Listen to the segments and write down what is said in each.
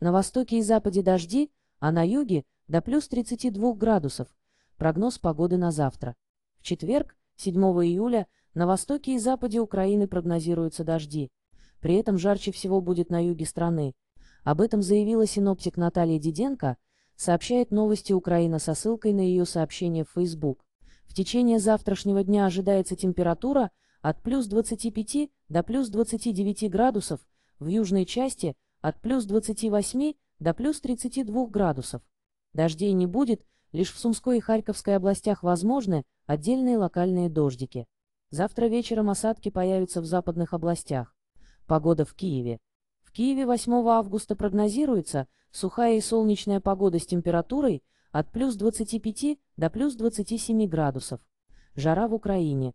На востоке и западе дожди, а на юге – до плюс 32 градусов. Прогноз погоды на завтра. В четверг, 7 июля, на востоке и западе Украины прогнозируются дожди. При этом жарче всего будет на юге страны. Об этом заявила синоптик Наталья Диденко, сообщает новости Украина со ссылкой на ее сообщение в Facebook. В течение завтрашнего дня ожидается температура от плюс 25 до плюс 29 градусов, в южной части – от плюс 28 до плюс 32 градусов. Дождей не будет, лишь в Сумской и Харьковской областях возможны отдельные локальные дождики. Завтра вечером осадки появятся в западных областях. Погода в Киеве. В Киеве 8 августа прогнозируется сухая и солнечная погода с температурой от плюс 25 до плюс 27 градусов. Жара в Украине.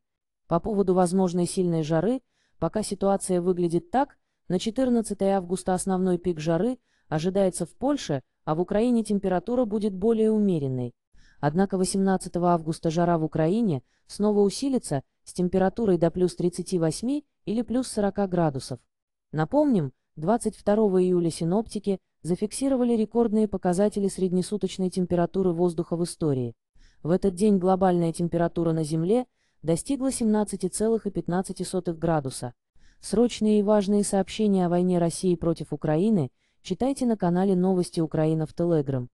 По поводу возможной сильной жары, пока ситуация выглядит так, на 14 августа основной пик жары ожидается в Польше, а в Украине температура будет более умеренной. Однако 18 августа жара в Украине снова усилится с температурой до плюс 38 или плюс 40 градусов. Напомним, 22 июля синоптики зафиксировали рекордные показатели среднесуточной температуры воздуха в истории. В этот день глобальная температура на Земле достигла 17,15 градуса. Срочные и важные сообщения о войне России против Украины читайте на канале Новости Украина в Телеграм.